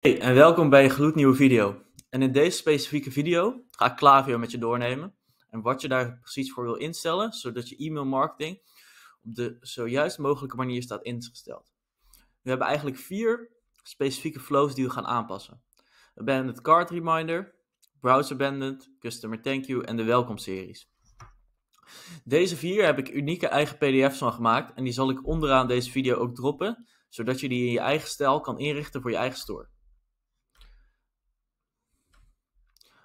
Hey en welkom bij een gloednieuwe video. En in deze specifieke video ga ik Klaviyo met je doornemen en wat je daar precies voor wil instellen, zodat je e-mail marketing op de zojuist mogelijke manier staat ingesteld. We hebben eigenlijk vier specifieke flows die we gaan aanpassen. Abandoned Card Reminder, Browser Abandoned, Customer Thank You en de Welkom series. Deze vier heb ik unieke eigen pdf's van gemaakt en die zal ik onderaan deze video ook droppen, zodat je die in je eigen stijl kan inrichten voor je eigen store.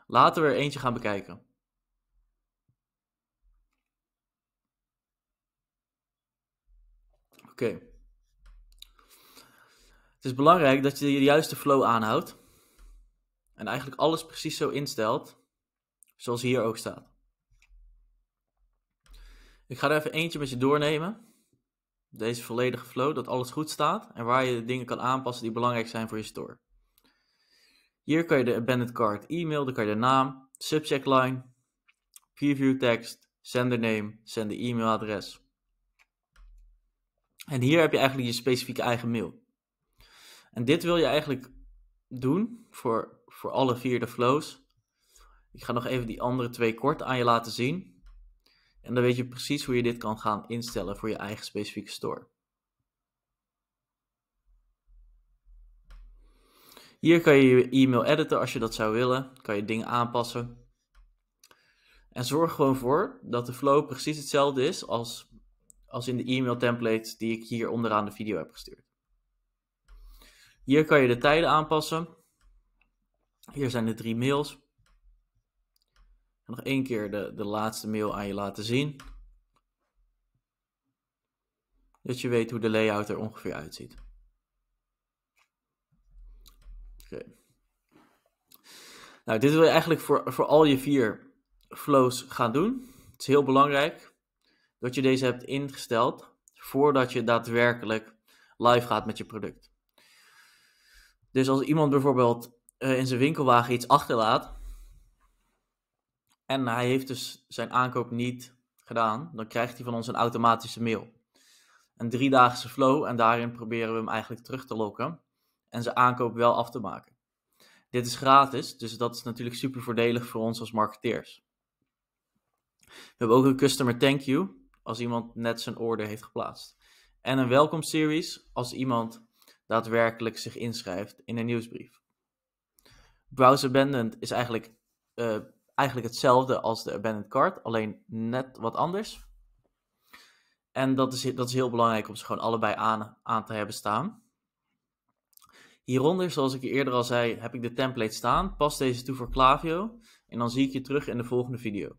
Laten we er eentje gaan bekijken. Oké. Het is belangrijk dat je de juiste flow aanhoudt. En eigenlijk alles precies zo instelt, zoals hier ook staat. Ik ga er even eentje met je doornemen. Deze volledige flow, dat alles goed staat en waar je de dingen kan aanpassen die belangrijk zijn voor je store. Hier kan je de abandoned card e-mail, dan kan je de naam, subject line, preview tekst, sender name, sender e-mailadres. En hier heb je eigenlijk je specifieke eigen mail. En dit wil je eigenlijk doen voor, voor alle vier de flows. Ik ga nog even die andere twee kort aan je laten zien. En dan weet je precies hoe je dit kan gaan instellen voor je eigen specifieke store. Hier kan je je e-mail editen als je dat zou willen. Kan je dingen aanpassen. En zorg gewoon voor dat de flow precies hetzelfde is als, als in de e-mail template die ik hier onderaan de video heb gestuurd. Hier kan je de tijden aanpassen. Hier zijn de drie mails. nog één keer de, de laatste mail aan je laten zien. Dat je weet hoe de layout er ongeveer uitziet. Oké. Nou, dit wil je eigenlijk voor, voor al je vier flows gaan doen. Het is heel belangrijk dat je deze hebt ingesteld voordat je daadwerkelijk live gaat met je product. Dus als iemand bijvoorbeeld eh, in zijn winkelwagen iets achterlaat en hij heeft dus zijn aankoop niet gedaan, dan krijgt hij van ons een automatische mail. Een driedaagse flow en daarin proberen we hem eigenlijk terug te lokken en zijn aankoop wel af te maken. Dit is gratis, dus dat is natuurlijk super voordelig voor ons als marketeers. We hebben ook een customer thank you als iemand net zijn order heeft geplaatst. En een welkom series als iemand daadwerkelijk zich inschrijft in een nieuwsbrief. Browse Abandoned is eigenlijk, eh, eigenlijk hetzelfde als de Abandoned Card, alleen net wat anders. En dat is, dat is heel belangrijk om ze gewoon allebei aan, aan te hebben staan. Hieronder, zoals ik je eerder al zei, heb ik de template staan. Pas deze toe voor Klaviyo en dan zie ik je terug in de volgende video.